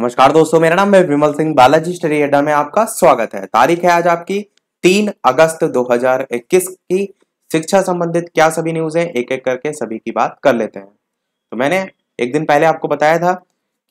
नमस्कार दोस्तों मेरा नाम है विमल सिंह बालाजी स्टडी अड्डा में आपका स्वागत है तारीख है आज आपकी तीन अगस्त 2021 की शिक्षा संबंधित क्या सभी न्यूज है एक एक करके सभी की बात कर लेते हैं तो मैंने एक दिन पहले आपको बताया था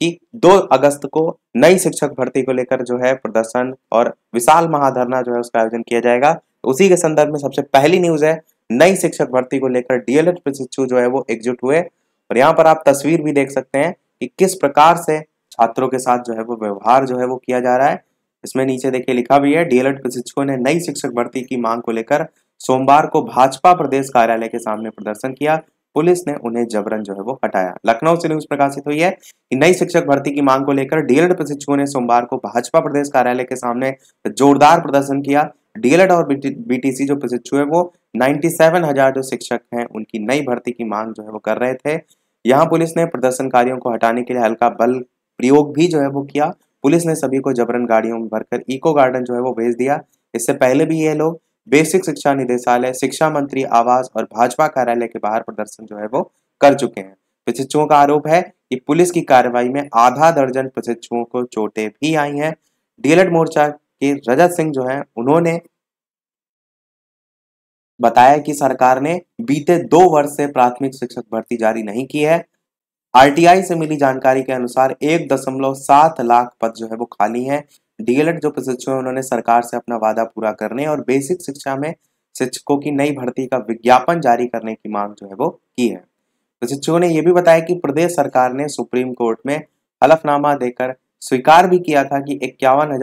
कि 2 अगस्त को नई शिक्षक भर्ती को लेकर जो है प्रदर्शन और विशाल महाधरना जो है उसका आयोजन किया जाएगा उसी के संदर्भ में सबसे पहली न्यूज है नई शिक्षक भर्ती को लेकर डीएलएड प्रशिक्षु जो है वो एकजुट हुए और यहाँ पर आप तस्वीर भी देख सकते हैं कि किस प्रकार से छात्रों के साथ जो है वो व्यवहार जो है वो किया जा रहा है इसमें नीचे देखिए लिखा भी है डीएलएड प्रशिक्षकों ने नई शिक्षक भर्ती की मांग को लेकर सोमवार को भाजपा प्रदेश कार्यालय के सामने प्रदर्शन किया पुलिस ने उन्हें जबरन जो है वो हटाया लखनऊ से न्यूज प्रकाशित हुई है कि नई शिक्षक भर्ती की मांग को लेकर डीएलएड प्रशिक्षकों ने सोमवार को भाजपा प्रदेश कार्यालय के सामने जोरदार प्रदर्शन किया डीएलएड और बीटीसी जो प्रशिक्षु है वो 97,000 जो शिक्षक हैं उनकी नई भर्ती की मांग जो है वो कर रहे थे यहाँ पुलिस ने प्रदर्शनकारियों को हटाने के लिए हल्का बल प्रयोग भी जो है वो किया पुलिस ने सभी को जबरन गाड़ियों में भरकर इको गार्डन जो है वो भेज दिया इससे पहले भी ये लोग बेसिक शिक्षा निदेशालय शिक्षा मंत्री आवास और भाजपा कार्यालय के बाहर प्रदर्शन जो है वो कर चुके हैं प्रशिक्षुओं का आरोप है कि पुलिस की कार्रवाई में आधा दर्जन प्रशिक्षुओं को चोटें भी आई हैं डीएलएड मोर्चा के रजत सिंह जो है उन्होंने बताया कि सरकार ने बीते दो वर्ष से प्राथमिक शिक्षक भर्ती जारी नहीं की है आरटीआई से मिली जानकारी के अनुसार एक दशमलव सात लाख पद जो है वो खाली है डीएलएड जो प्रशिक्षु है उन्होंने सरकार से अपना वादा पूरा करने और बेसिक शिक्षा में शिक्षकों की नई भर्ती का विज्ञापन जारी करने की मांग जो है वो की है प्रशिक्षुओं ने यह भी बताया कि प्रदेश सरकार ने सुप्रीम कोर्ट में हलफनामा देकर स्वीकार भी किया था कि इक्यावन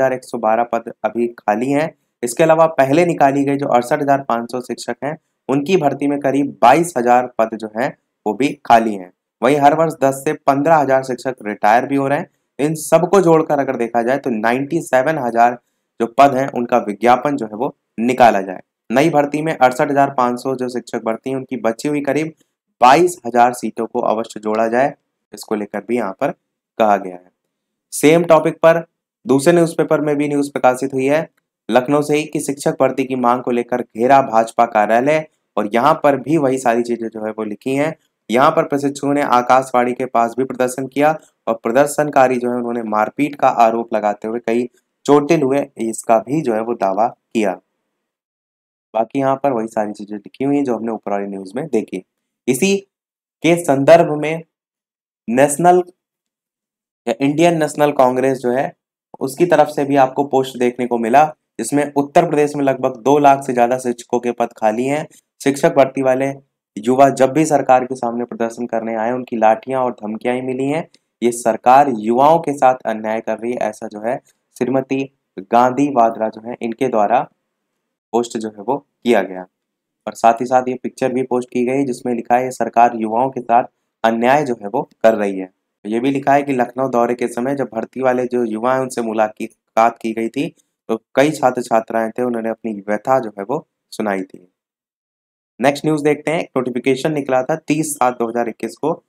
पद अभी खाली हैं इसके अलावा पहले निकाली गई जो अड़सठ शिक्षक हैं उनकी भर्ती में करीब बाईस हजार पद जो हैं वो भी खाली हैं वहीं हर वर्ष दस से पंद्रह हजार शिक्षक रिटायर भी हो रहे हैं इन सबको जोड़कर अगर देखा जाए तो सेवन हजार जो पद हैं उनका विज्ञापन जो है वो निकाला जाए नई भर्ती में अड़सठ हजार सौ जो शिक्षक भर्ती हैं उनकी बची हुई करीब बाईस हजार सीटों को अवश्य जोड़ा जाए इसको लेकर भी यहाँ पर कहा गया है सेम टॉपिक पर दूसरे न्यूज़पेपर में भी न्यूज़ प्रकाशित हुई है लखनऊ से ही कि शिक्षक भर्ती की मांग को लेकर घेरा भाजपा कार्यालय और यहाँ पर भी वही सारी चीज़ें जो है वो लिखी हैं यहाँ पर प्रशिक्षुओं ने आकाशवाणी के पास भी प्रदर्शन किया और प्रदर्शनकारी जो है उन्होंने मारपीट का आरोप लगाते हुए कई चोटिल हुए इसका भी जो है वो दावा किया बाकी यहाँ पर वही सारी चीजें लिखी हुई है जो हमने ऊपर वाली न्यूज में देखी इसी के संदर्भ में नेशनल या इंडियन नेशनल कांग्रेस जो है उसकी तरफ से भी आपको पोस्ट देखने को मिला जिसमें उत्तर प्रदेश में लगभग दो लाख से ज्यादा शिक्षकों के पद खाली हैं शिक्षक भर्ती वाले युवा जब भी सरकार के सामने प्रदर्शन करने आए उनकी लाठियां और धमकियां ही मिली हैं ये सरकार युवाओं के साथ अन्याय कर रही है ऐसा जो है श्रीमती गांधी वाद्रा जो है इनके द्वारा पोस्ट जो है वो किया गया और साथ ही साथ ये पिक्चर भी पोस्ट की गई जिसमें लिखा है सरकार युवाओं के साथ अन्याय जो है वो कर रही है ये भी लिखा है कि लखनऊ दौरे के समय जब भर्ती वाले जो युवा हैं उनसे मुलाकात की गई थी तो कई छात्र छात्राएं थे उन्होंने अपनी व्यथा जो है वो सुनाई थी नेक्स्ट न्यूज देखते हैं एक नोटिफिकेशन निकला था तीस सात दो हजार इक्कीस को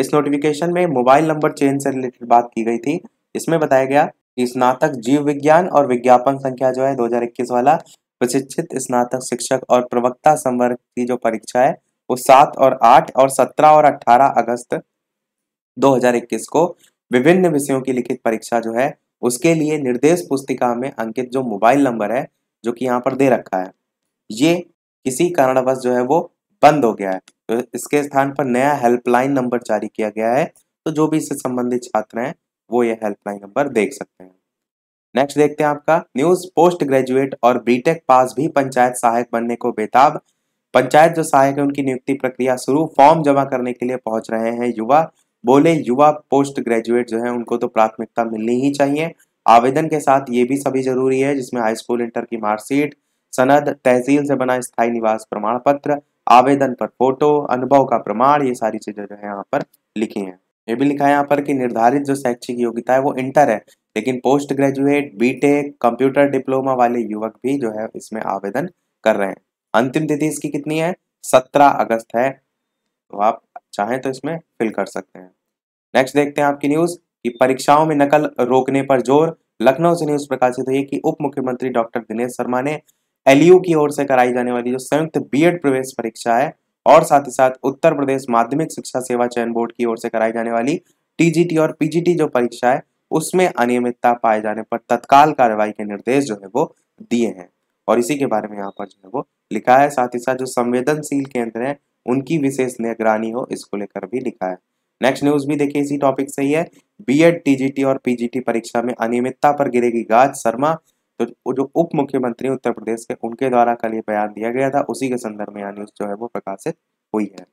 इस नोटिफिकेशन में मोबाइल नंबर चेंज से रिलेटेड बात की गई थी इसमें बताया गया कि स्नातक जीव विज्ञान और विज्ञापन संख्या जो है 2021 वाला प्रशिक्षित स्नातक शिक्षक और प्रवक्ता संवर्ग की जो परीक्षा है वो सात और आठ और सत्रह और अट्ठारह अगस्त इक्कीस को विभिन्न विषयों की लिखित परीक्षा जो है उसके लिए निर्देश पुस्तिका में अंकित जो मोबाइल नंबर है जो कि यहाँ पर दे रखा है ये किसी कारणवश जो है वो बंद हो गया है तो इसके स्थान पर नया हेल्पलाइन नंबर जारी किया गया है तो जो भी इससे संबंधित छात्र हैं वो ये हेल्पलाइन नंबर देख सकते हैं नेक्स्ट देखते हैं आपका न्यूज पोस्ट ग्रेजुएट और बीटेक पास भी पंचायत सहायक बनने को बेताब पंचायत जो सहायक है उनकी नियुक्ति प्रक्रिया शुरू फॉर्म जमा करने के लिए पहुंच रहे हैं युवा बोले युवा पोस्ट ग्रेजुएट जो है उनको तो प्राथमिकता मिलनी ही चाहिए आवेदन के साथ ये भी सभी जरूरी है जिसमें हाई स्कूल इंटर की मार्कशीट सनद तहसील से बना स्थायी निवास प्रमाण पत्र आवेदन पर फोटो अनुभव का प्रमाण ये सारी चीजें जो है यहाँ पर लिखी हैं ये भी लिखा है यहाँ पर कि निर्धारित जो शैक्षिक योग्यता है वो इंटर है लेकिन post graduate BTech computer diploma वाले युवक भी जो है इसमें आवेदन कर रहे हैं अंतिम तिथि इसकी कितनी है सत्रह अगस्त है तो आप चाहें तो इसमें फिल कर सकते हैं नेक्स्ट देखते हैं आपकी न्यूज कि परीक्षाओं में नकल रोकने पर जोर लखनऊ से न्यूज प्रकाशित हुई कि उप मुख्यमंत्री डॉक्टर दिनेश शर्मा ने एलयू की ओर से कराई जाने वाली जो संयुक्त बीएड प्रवेश परीक्षा है और साथ ही साथ उत्तर प्रदेश माध्यमिक शिक्षा सेवा चयन बोर्ड की ओर से कराई जाने वाली टीजीटी और पीजीटी जो परीक्षा है उसमें अनियमितता पाए जाने पर तत्काल कार्रवाई के निर्देश जो है वो दिए हैं और इसी के बारे में यहाँ पर जो है वो लिखा है साथ ही साथ जो संवेदनशील केंद्र है उनकी विशेष निगरानी हो इसको लेकर भी लिखा है नेक्स्ट न्यूज भी देखिए इसी टॉपिक से ही है बीएड टीजीटी और पीजीटी परीक्षा में अनियमितता पर गिरेगी गाज शर्मा तो जो उप मुख्यमंत्री उत्तर प्रदेश के उनके द्वारा कल ये बयान दिया गया था उसी के संदर्भ में यह न्यूज जो है वो प्रकाशित हुई है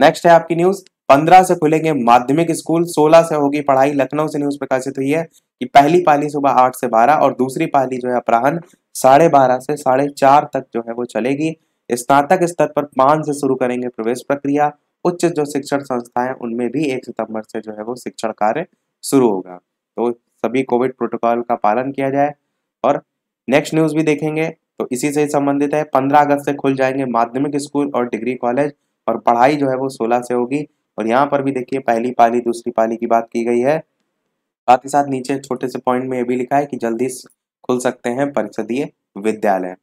नेक्स्ट है आपकी न्यूज पंद्रह से खुलेंगे माध्यमिक स्कूल सोलह से होगी पढ़ाई लखनऊ से न्यूज प्रकाशित हुई है कि पहली पाली सुबह आठ से बारह और दूसरी पाली जो है अपराहन साढ़े बारह से साढ़े चार तक जो है वो चलेगी स्नातक स्तर पर पांच से शुरू करेंगे प्रवेश प्रक्रिया उच्च जो शिक्षण संस्थाएं उनमें भी एक सितंबर से जो है वो शिक्षण कार्य शुरू होगा तो सभी कोविड प्रोटोकॉल का पालन किया जाए और नेक्स्ट न्यूज़ भी देखेंगे तो इसी से संबंधित है पंद्रह अगस्त से खुल जाएंगे माध्यमिक स्कूल और डिग्री कॉलेज और पढ़ाई जो है वो सोलह से होगी और यहाँ पर भी देखिए पहली पाली दूसरी पाली की बात की गई है साथ ही साथ नीचे छोटे से पॉइंट में ये भी लिखा है कि जल्दी खुल सकते हैं परिषदीय विद्यालय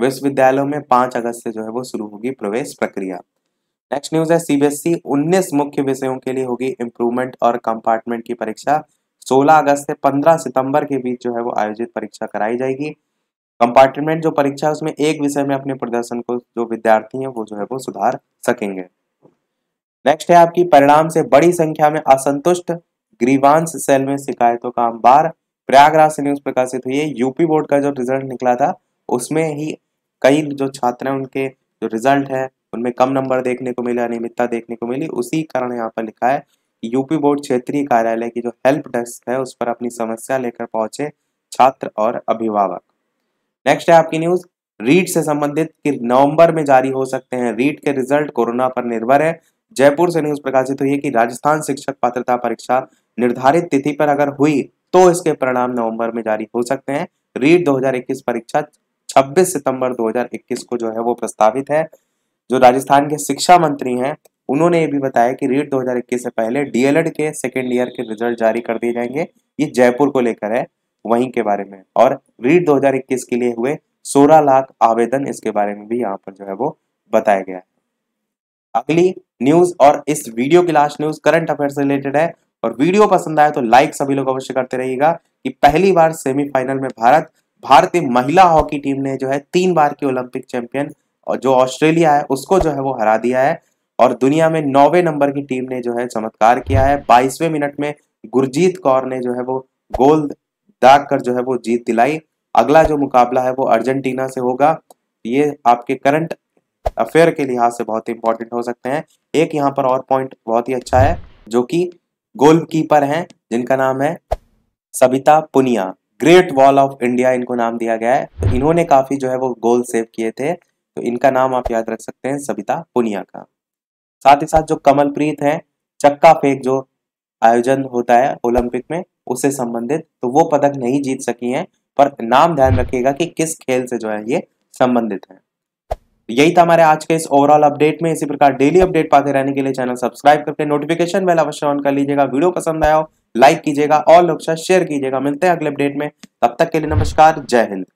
विश्वविद्यालयों में पांच अगस्त से जो है वो शुरू होगी प्रवेश प्रक्रिया नेक्स्ट न्यूज है e सीबीएसई 19 मुख्य विषयों के लिए होगी इम्प्रूवमेंट और कंपार्टमेंट की परीक्षा 16 अगस्त से 15 सितंबर के बीच जो है वो आयोजित परीक्षा कराई जाएगी कंपार्टमेंट जो परीक्षा है उसमें एक विषय में अपने प्रदर्शन को जो विद्यार्थी हैं वो जो है वो सुधार सकेंगे नेक्स्ट है आपकी परिणाम से बड़ी संख्या में असंतुष्ट ग्रीवांश सेल में शिकायतों का अंबार प्रयागराज से न्यूज प्रकाशित हुई है यूपी बोर्ड का जो रिजल्ट निकला था उसमें ही कई जो छात्र हैं उनके जो रिजल्ट है उनमें कम नंबर देखने को मिले अनियमितता देखने को मिली उसी कारण यहाँ पर लिखा है यूपी बोर्ड क्षेत्रीय कार्यालय की जो हेल्प डेस्क है उस पर अपनी समस्या लेकर पहुंचे छात्र और अभिभावक नेक्स्ट है आपकी न्यूज रीट से संबंधित कि नवंबर में जारी हो सकते हैं रीट के रिजल्ट कोरोना पर निर्भर है जयपुर से न्यूज प्रकाशित हुई है कि राजस्थान शिक्षक पात्रता परीक्षा निर्धारित तिथि पर अगर हुई तो इसके परिणाम नवंबर में जारी हो सकते हैं रीट 2021 परीक्षा 26 सितंबर 2021 को जो है वो प्रस्तावित है जो राजस्थान के शिक्षा मंत्री हैं उन्होंने ये भी बताया कि रीट 2021 से पहले डीएलएड के सेकेंड ईयर के रिजल्ट जारी कर दिए जाएंगे ये जयपुर को लेकर है वहीं के बारे में और रीट 2021 के लिए हुए 16 लाख आवेदन इसके बारे में भी यहाँ पर जो है वो बताया गया है अगली न्यूज और इस वीडियो की लास्ट न्यूज करंट अफेयर से रिलेटेड है और वीडियो पसंद आए तो लाइक सभी लोग अवश्य करते रहिएगा कि पहली बार सेमीफाइनल में भारत भारतीय महिला हॉकी टीम ने जो है तीन बार की ओलंपिक चैंपियन और जो ऑस्ट्रेलिया है उसको जो है वो हरा दिया है और दुनिया में नौवे नंबर की टीम ने जो है चमत्कार किया है बाईसवें मिनट में गुरजीत कौर ने जो है वो गोल दाग कर जो है वो जीत दिलाई अगला जो मुकाबला है वो अर्जेंटीना से होगा ये आपके करंट अफेयर के लिहाज से बहुत इंपॉर्टेंट हो सकते हैं एक यहाँ पर और पॉइंट बहुत ही अच्छा है जो कि कीपर हैं जिनका नाम है Sabita Punia great wall of India इनको नाम दिया गया है तो इन्होंने काफी जो है वो गोल सेव किए थे तो इनका नाम आप याद रख सकते हैं सबिता पुनिया का साथ ही साथ जो कमलप्रीत है चक्का फेंक जो आयोजन होता है ओलंपिक में उससे संबंधित तो वो पदक नहीं जीत सकी हैं पर नाम ध्यान रखिएगा कि किस खेल से जो है ये संबंधित है यही था हमारे आज के इस ओवरऑल अपडेट में इसी प्रकार डेली अपडेट पाते रहने के लिए चैनल सब्सक्राइब करके नोटिफिकेशन बेल अवश्य ऑन कर लीजिएगा वीडियो पसंद आया हो लाइक कीजिएगा और लोग शेयर कीजिएगा मिलते हैं अगले अपडेट में तब तक के लिए नमस्कार जय हिंद